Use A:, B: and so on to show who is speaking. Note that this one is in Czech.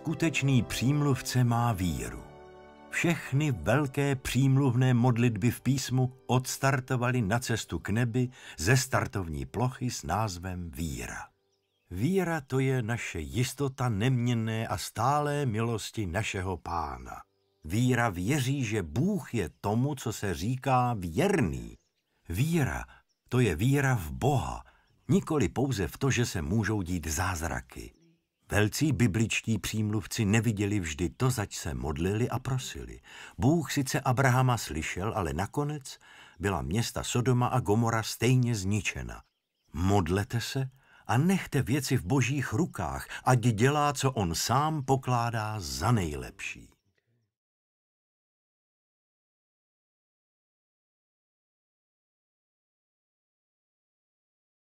A: Skutečný přímluvce má víru. Všechny velké přímluvné modlitby v písmu odstartovaly na cestu k nebi ze startovní plochy s názvem víra. Víra to je naše jistota neměnné a stálé milosti našeho pána. Víra věří, že Bůh je tomu, co se říká věrný. Víra to je víra v Boha, nikoli pouze v to, že se můžou dít zázraky. Velcí bibličtí přímluvci neviděli vždy to, zač se modlili a prosili. Bůh sice Abrahama slyšel, ale nakonec byla města Sodoma a Gomora stejně zničena. Modlete se a nechte věci v božích rukách, ať dělá, co on sám pokládá za nejlepší.